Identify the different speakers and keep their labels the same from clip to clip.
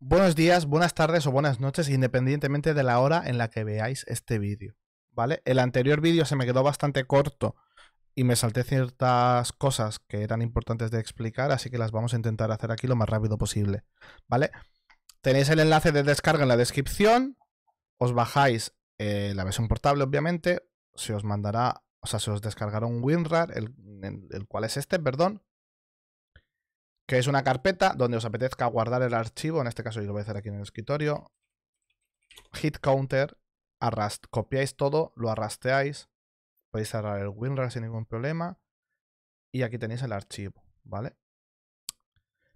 Speaker 1: Buenos días, buenas tardes o buenas noches, independientemente de la hora en la que veáis este vídeo. ¿Vale? El anterior vídeo se me quedó bastante corto y me salté ciertas cosas que eran importantes de explicar, así que las vamos a intentar hacer aquí lo más rápido posible. ¿Vale? Tenéis el enlace de descarga en la descripción. Os bajáis eh, la versión portable, obviamente. Se os mandará, o sea, se os descargará un WinRAR, el cual es este, perdón que es una carpeta donde os apetezca guardar el archivo, en este caso yo lo voy a hacer aquí en el escritorio, hit counter, copiáis todo, lo arrastreáis, podéis cerrar el WinRAR sin ningún problema y aquí tenéis el archivo, ¿vale?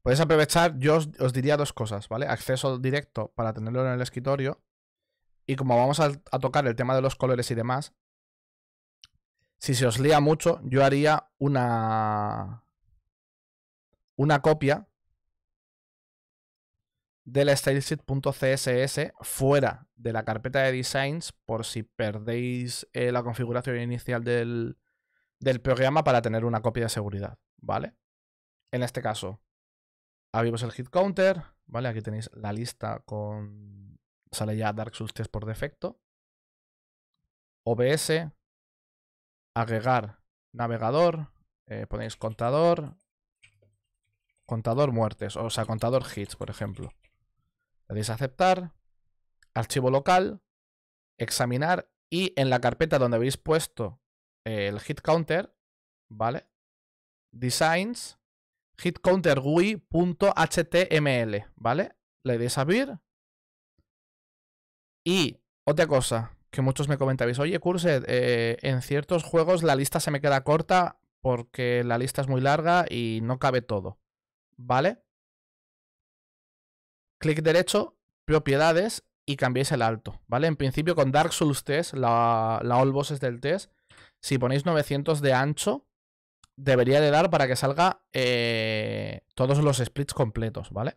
Speaker 1: Podéis aprovechar, yo os, diría dos cosas, ¿vale? Acceso directo para tenerlo en el escritorio y como vamos a tocar el tema de los colores y demás, si se os lía mucho, yo haría una una copia del stylesheet.css fuera de la carpeta de designs por si perdéis eh, la configuración inicial del, programa para tener una copia de seguridad, ¿vale? En este caso, abrimos el hit counter, ¿vale? Aquí tenéis la lista con... sale ya Dark Souls 3 por defecto. OBS, agregar navegador, eh, ponéis contador, Contador muertes, o sea, contador hits, por ejemplo. Le deis a aceptar, archivo local, examinar y en la carpeta donde habéis puesto eh, el hit counter, ¿vale? Designs, hitcountergui.html, ¿vale? Le deis a abrir. Y otra cosa que muchos me comentáis, oye, Curse, eh, en ciertos juegos la lista se me queda corta porque la lista es muy larga y no cabe todo. ¿vale? Clic derecho, propiedades y cambiéis el alto, ¿vale? En principio con Dark Souls Test, la, la All Bosses del test, si ponéis 900 de ancho, debería de dar para que salga eh, todos los splits completos, ¿vale?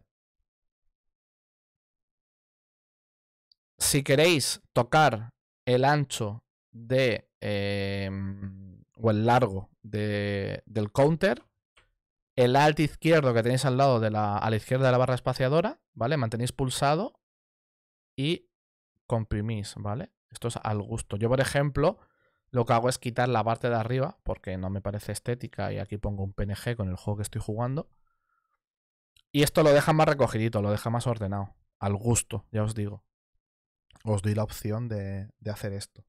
Speaker 1: Si queréis tocar el ancho de... Eh, o el largo del counter, el alt izquierdo que tenéis al lado de la, a la izquierda de la barra espaciadora, ¿vale? Mantenéis pulsado y comprimís, ¿vale? Esto es al gusto. Yo, por ejemplo, lo que hago es quitar la parte de arriba porque no me parece estética y aquí pongo un PNG con el juego que estoy jugando. Y esto lo deja más recogidito, lo deja más ordenado, al gusto, ya os digo. Os doy la opción de, de hacer esto.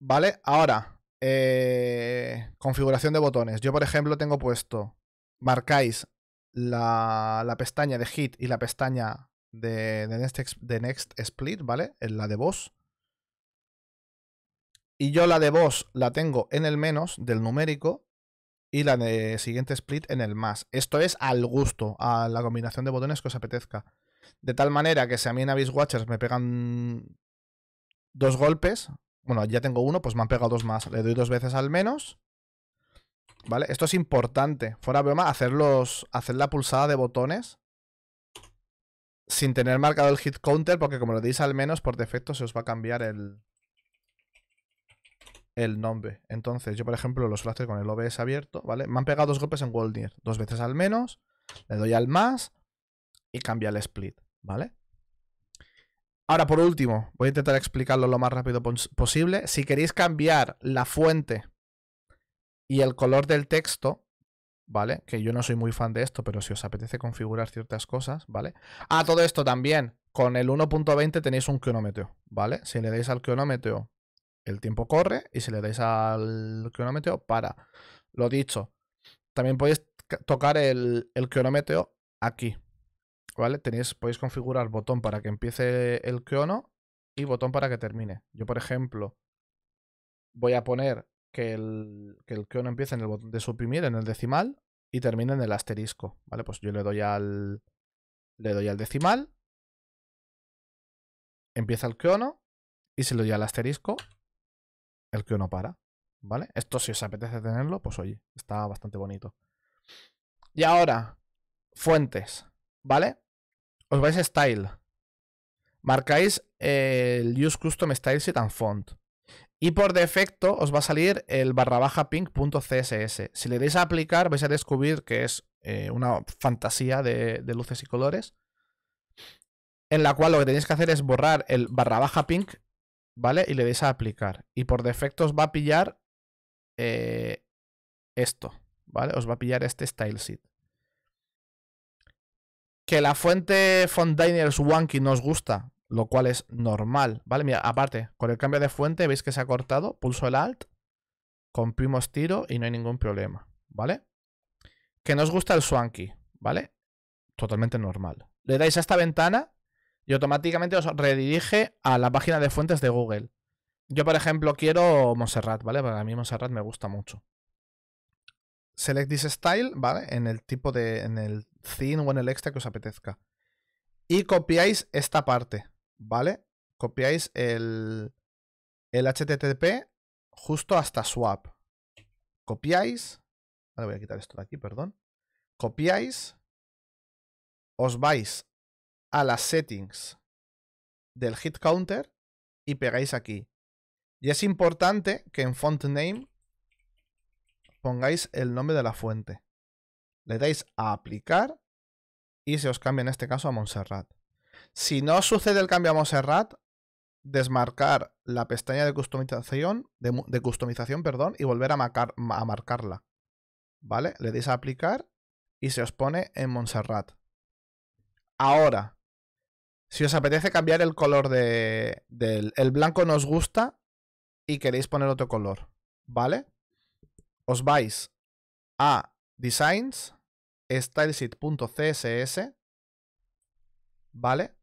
Speaker 1: ¿Vale? Ahora, eh, configuración de botones. Yo, por ejemplo, tengo puesto, marcáis la, la pestaña de hit y la pestaña de, de, next, de next split, ¿vale? En la de boss. Y yo la de boss la tengo en el menos del numérico y la de siguiente split en el más. Esto es al gusto, a la combinación de botones que os apetezca. De tal manera que si a mí en Abyss Watchers me pegan dos golpes, bueno, ya tengo uno, pues me han pegado dos más. Le doy dos veces al menos. ¿Vale? Esto es importante. Fuera broma, hacer, los, hacer la pulsada de botones sin tener marcado el hit counter, porque como lo deis al menos, por defecto se os va a cambiar el, el nombre. Entonces, yo por ejemplo lo suelo hacer con el OBS abierto, ¿vale? Me han pegado dos golpes en Waldir, dos veces al menos, le doy al más y cambia el split, ¿vale? Ahora, por último, voy a intentar explicarlo lo más rápido posible. Si queréis cambiar la fuente y el color del texto, ¿vale? Que yo no soy muy fan de esto, pero si os apetece configurar ciertas cosas, ¿vale? Ah, todo esto también. Con el 1.20 tenéis un cronómetro, ¿vale? Si le dais al cronómetro, el tiempo corre. Y si le dais al cronómetro, para. Lo dicho. También podéis tocar el, el cronómetro aquí, ¿Vale? Tenéis, podéis configurar botón para que empiece el queono y botón para que termine. Yo, por ejemplo, voy a poner que el, que empiece en el botón de suprimir, en el decimal, y termine en el asterisco. ¿Vale? Pues yo le doy al. Le doy al decimal. Empieza el queono, Y si le doy al asterisco, el queono para. ¿Vale? Esto si os apetece tenerlo, pues oye, está bastante bonito. Y ahora, fuentes, ¿vale? Os vais a Style. Marcáis eh, el Use Custom Style and Font. Y por defecto os va a salir el barra baja pink.css. Si le dais a aplicar, vais a descubrir que es eh, una fantasía de, luces y colores. En la cual lo que tenéis que hacer es borrar el barra baja pink, ¿vale? Y le dais a aplicar. Y por defecto os va a pillar eh, esto, ¿vale? Os va a pillar este style que la fuente el Swanky nos gusta, lo cual es normal, ¿vale? Mira, aparte, con el cambio de fuente, veis que se ha cortado, pulso el alt, comprimos tiro y no hay ningún problema, ¿vale? Que nos gusta el Swanky, ¿vale? Totalmente normal. Le dais a esta ventana y automáticamente os redirige a la página de fuentes de Google. Yo, por ejemplo, quiero Montserrat, ¿vale? Para mí Montserrat me gusta mucho. Select this style, ¿vale? En el tipo de. En el Thin o en el extra que os apetezca. Y copiáis esta parte, ¿vale? Copiáis el, el HTTP justo hasta swap. Copiáis. Ahora voy a quitar esto de aquí, perdón. Copiáis. Os vais a las settings del hit counter y pegáis aquí. Y es importante que en font name pongáis el nombre de la fuente le dais a aplicar y se os cambia en este caso a Montserrat. Si no sucede el cambio a Montserrat, desmarcar la pestaña de customización, de, customización perdón, y volver a, marcarla. ¿Vale? Le dais a aplicar y se os pone en Montserrat. Ahora, si os apetece cambiar el color del... El blanco nos gusta y queréis poner otro color, ¿vale? Os vais a Designs, Stylesit.css. ¿vale?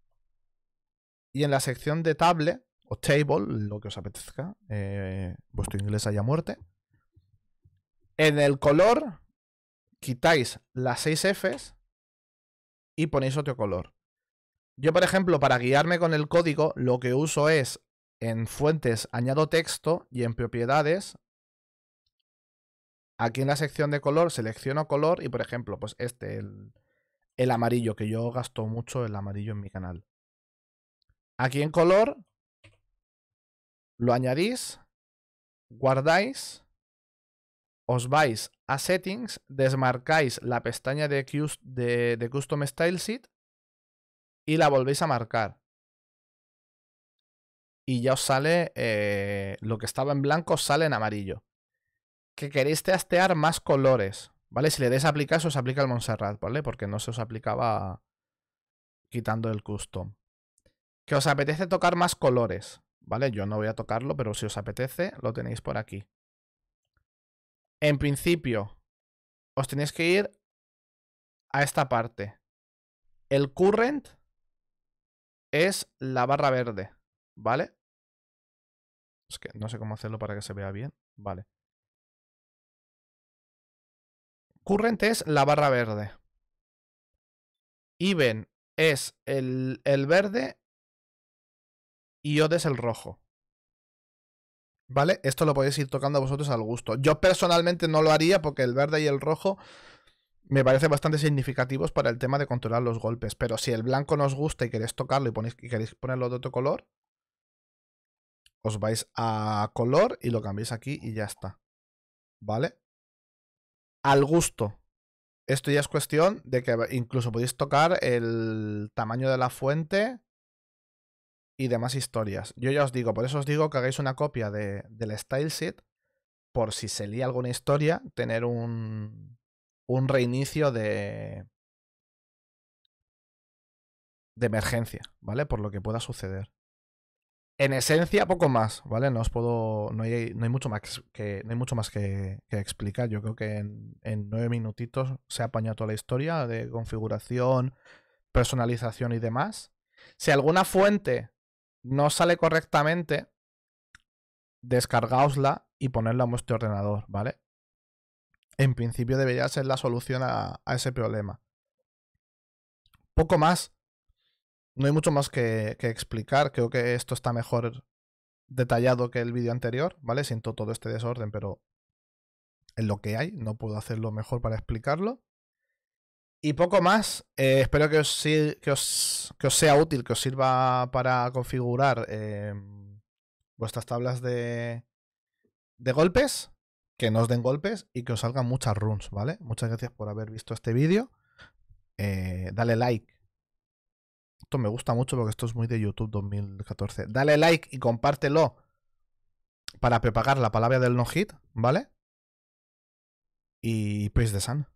Speaker 1: Y en la sección de table o table, lo que os apetezca, eh, vuestro inglés haya muerte, en el color quitáis las 6 Fs y ponéis otro color. Yo, por ejemplo, para guiarme con el código, lo que uso es en fuentes añado texto y en propiedades Aquí en la sección de color selecciono color y por ejemplo, pues este, el, amarillo, que yo gasto mucho el amarillo en mi canal. Aquí en color lo añadís, guardáis, os vais a settings, desmarcáis la pestaña de, custom style sheet y la volvéis a marcar. Y ya os sale eh, lo que estaba en blanco, sale en amarillo que queréis testear más colores, ¿vale? Si le des a aplicar, se os aplica el Montserrat, ¿vale? Porque no se os aplicaba quitando el custom. Que os apetece tocar más colores, ¿vale? Yo no voy a tocarlo, pero si os apetece, lo tenéis por aquí. En principio, os tenéis que ir a esta parte. El current es la barra verde, ¿vale? Es que no sé cómo hacerlo para que se vea bien. Vale. Current es la barra verde. Even es el, el verde y Odd es el rojo. ¿Vale? Esto lo podéis ir tocando vosotros al gusto. Yo personalmente no lo haría porque el verde y el rojo me parecen bastante significativos para el tema de controlar los golpes. Pero si el blanco no os gusta y queréis tocarlo y, queréis ponerlo de otro color, os vais a color y lo cambiáis aquí y ya está. ¿Vale? al gusto. Esto ya es cuestión de que eh, incluso podéis tocar el tamaño de la fuente y demás historias. Yo ya os digo, por eso os digo que hagáis una copia del style sheet por si se lía alguna historia, tener un, un reinicio de, de emergencia, ¿vale? Por lo que pueda suceder en esencia, poco más, ¿vale? No os puedo. No hay, no hay mucho más que. No hay mucho más que, explicar. Yo creo que en, nueve minutitos se ha apañado toda la historia de configuración, personalización y demás. Si alguna fuente no sale correctamente, descargaosla y ponedla en vuestro ordenador, ¿vale? En principio debería ser la solución a ese problema. Poco más. No hay mucho más que, explicar. Creo que esto está mejor detallado que el vídeo anterior, ¿vale? Siento todo este desorden, pero es lo que hay. No puedo hacerlo mejor para explicarlo. Y poco más. Eh, espero que os, sea útil, que os sirva para configurar eh, vuestras tablas de, golpes. Que nos den golpes y que os salgan muchas runes, ¿vale? Muchas gracias por haber visto este vídeo. Eh, dale like esto me gusta mucho porque esto es muy de YouTube 2014. Dale like y compártelo para propagar la palabra del no hit, ¿vale? Y praise the sun.